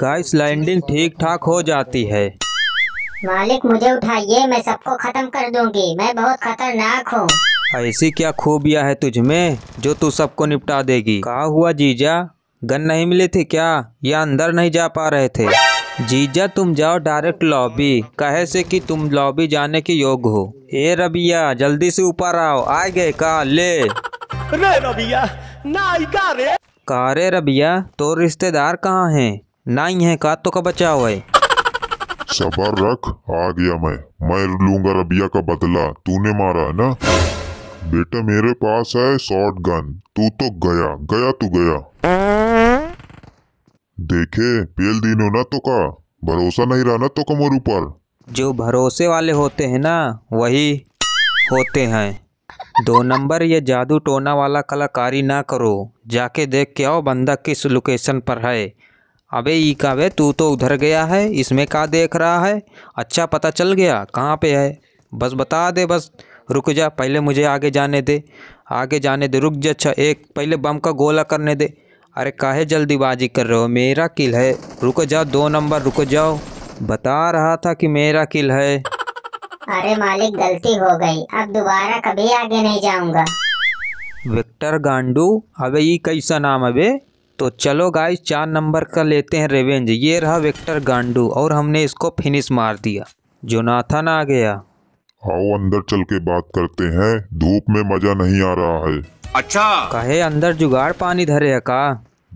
Guys landing ठीक ठाक हो जाती है मालिक मुझे उठाइए मैं सबको खत्म कर दूंगी मैं बहुत खतरनाक हूँ ऐसी क्या खूबियाँ है में जो तू सबको निपटा देगी कहा हुआ जीजा गन नहीं मिली थी क्या या अंदर नहीं जा पा रहे थे जीजा तुम जाओ डायरेक्ट लॉबी कहे से कि तुम लॉबी जाने के योग्य हो ए रबिया जल्दी से ऊपर आओ आ गए का ले रबिया ना कारे रबिया तो रिश्तेदार कहाँ हैं नहीं है का तो का बचा हुआ है सबर रख आ गया मैं मैं लूंगा रबिया का बदला तूने मारा है ना बेटा मेरे पास है शॉर्ट गन तू तो गया गया तू गया देखे पेल दिन हो ना तो का भरोसा नहीं रहा ना तो का मोर ऊपर जो भरोसे वाले होते हैं ना वही होते हैं दो नंबर ये जादू टोना वाला कलाकारी ना करो जाके देख के आओ बंदा किस लोकेशन पर है अबे ई वे तू तो उधर गया है इसमें का देख रहा है अच्छा पता चल गया कहाँ पे है बस बता दे बस रुक जा पहले मुझे आगे जाने दे आगे जाने दे रुक जा अच्छा एक पहले बम का गोला करने दे अरे काहे जल्दीबाजी कर रहे हो मेरा किल है रुक जाओ दो नंबर रुक जाओ बता रहा था कि मेरा किल है अरे मालिक गलती हो गई अब दोबारा कभी आगे नहीं जाऊंगा विक्टर गांडू अबे ये कैसा नाम अबे तो चलो गाइस चार नंबर का लेते हैं रेवेंज ये रहा विक्टर गांडू और हमने इसको फिनिश मार दिया जोनाथन आ गया आओ हाँ, अंदर चल के बात करते हैं धूप में मजा नहीं आ रहा है अच्छा कहे अंदर जुगाड़ पानी धरे है का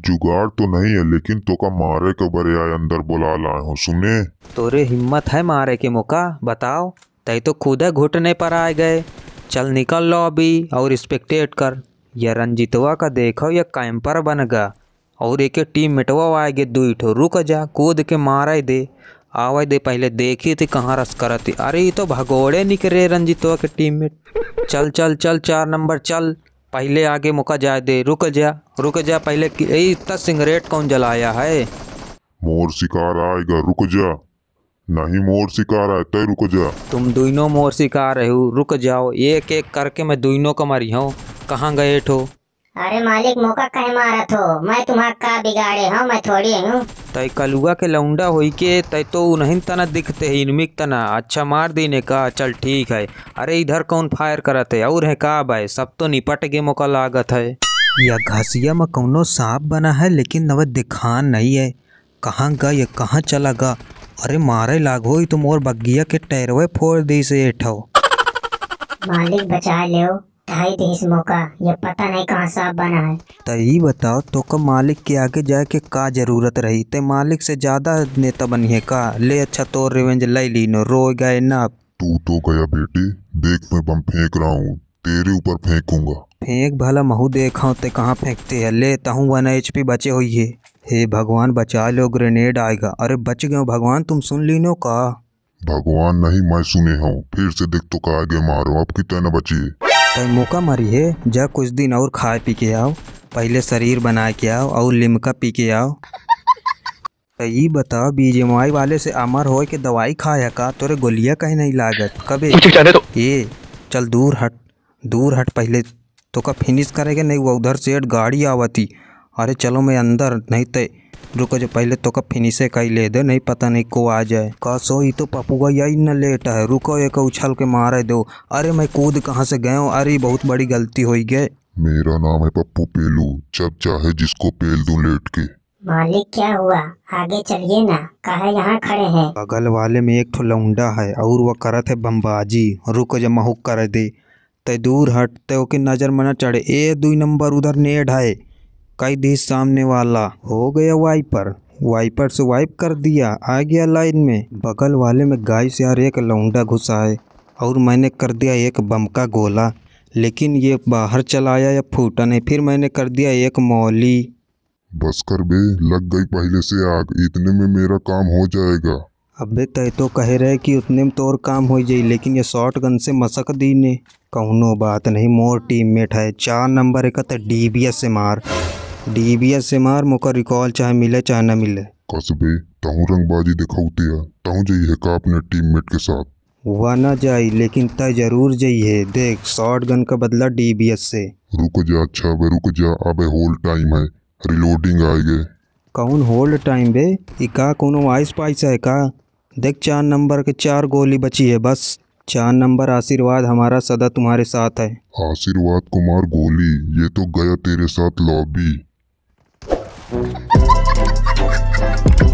जुगाड़ तो नहीं है लेकिन तो का मारे के बरे आए अंदर बुला लाए हो सुने तोरे हिम्मत है मारे के मौका बताओ तय तो खुद है घुटने पर आए गए चल निकल लो अभी और स्पेक्टेट कर यह रंजितवा का देखो यह कैंपर बन गया और एक टीम मिटवा गए दुई ठो रुक जा कूद के मारा दे आवा दे पहले देखी थी कहाँ रस करती अरे ये तो भगोड़े निकले रंजीतो के टीम में चल चल चल चार नंबर चल पहले आगे मुका जा दे रुक जा रुक जा पहले इतना सिगरेट कौन जलाया है मोर शिकार आएगा रुक जा नहीं मोर शिकार आए तय रुक जा तुम दोनों मोर शिकार रहे हो रुक जाओ एक एक करके मैं दोनों को मरी हूँ कहाँ गए ठो अरे मालिक मौका कहे मारा हो मैं तुम्हारा का बिगाड़े हूँ मैं थोड़ी हूँ तय कलुआ के लौंडा हो के तय तो नहीं तना दिखते है इनमिक तना अच्छा मार देने का चल ठीक है अरे इधर कौन फायर करते है और है का भाई सब तो निपट गए मौका लागत है यह घसिया में कौनो सांप बना है लेकिन नव दिखान नहीं है कहाँ गा ये कहाँ चला गा अरे मारे लागो तुम और बगिया के टैरवे फोड़ दी से ठो मालिक बचा लो भाई देशमो का ये पता नहीं कहाँ साहब बना है तो ये बताओ तो का मालिक के आगे जाए के का जरूरत रही ते तो मालिक से ज्यादा नेता बनिए का ले अच्छा तो रिवेंज ले ली नो रो गए ना तू तो गया बेटी देख मैं बम फेंक रहा हूँ तेरे ऊपर फेंकूंगा फेंक भला महू देखा ते कहाँ फेंकते है ले तहु वन एच पी बचे हुई है हे भगवान बचा लो ग्रेनेड आएगा अरे बच गए भगवान तुम सुन लीनो का भगवान नहीं मैं सुने हूँ फिर से देख तो कहा गया मारो अब कितना बची तय मौका मरी है जा कुछ दिन और खाए पी के आओ पहले शरीर बना के आओ और लिमका पी के आओ तो ये बताओ बीजेमआई वाले से अमर हो के दवाई खाया का तोरे गोलियां कहीं नहीं लागत कभी तो। ये चल दूर हट दूर हट पहले तो का फिनिश करेगा नहीं वो उधर से गाड़ी आवती अरे चलो मैं अंदर नहीं तो रुको जो पहले तो का फिनिशे का ही ले दे नहीं पता नहीं को आ जाए का सोई तो पपुआ यही न लेट है रुको एक उछल के मारे दो अरे मैं कूद कहाँ से गया हूँ अरे बहुत बड़ी गलती हुई गए मेरा नाम है पप्पू पेलू जब चाहे जिसको पेल दूं लेट के मालिक क्या हुआ आगे चलिए ना कहे यहाँ खड़े हैं बगल वाले में एक ठो लौंडा है और वह करत है बमबाजी रुको जब महुक कर दे ते दूर हटते हो कि नजर मना चढ़े ए दुई नंबर उधर नेड है कई देश सामने वाला हो गया वाइपर वाइपर से वाइप कर दिया आ गया लाइन में बगल वाले में गाय से यार एक लौंडा घुसा है और मैंने कर दिया एक बम का गोला लेकिन ये बाहर चलाया या फूटा नहीं फिर मैंने कर दिया एक मौली बस कर बे लग गई पहले से आग इतने में मेरा काम हो जाएगा अबे तय तो कह रहे कि उतने में तो और काम हो जाए लेकिन ये शॉर्ट गन से मसक दी ने कौनो बात नहीं मोर टीम मेट है चार नंबर एक डी बी एस से मार डीबीएस से मार मुका रिकॉल चाहे मिले चाहे न मिले कसबे तहु रंगबाजी दिखौते तहु है का अपने टीममेट के साथ हुआ ना जाय लेकिन तय जरूर है देख शॉर्ट गन का बदला डीबीएस से रुक जा अच्छा बे रुक जा अबे होल टाइम है रिलोडिंग गए कौन होल्ड टाइम बे इका कोनो आइस पाइस है का देख चार नंबर के चार गोली बची है बस चार नंबर आशीर्वाद हमारा सदा तुम्हारे साथ है आशीर्वाद कुमार गोली ये तो गया तेरे साथ लॉबी ハハハハ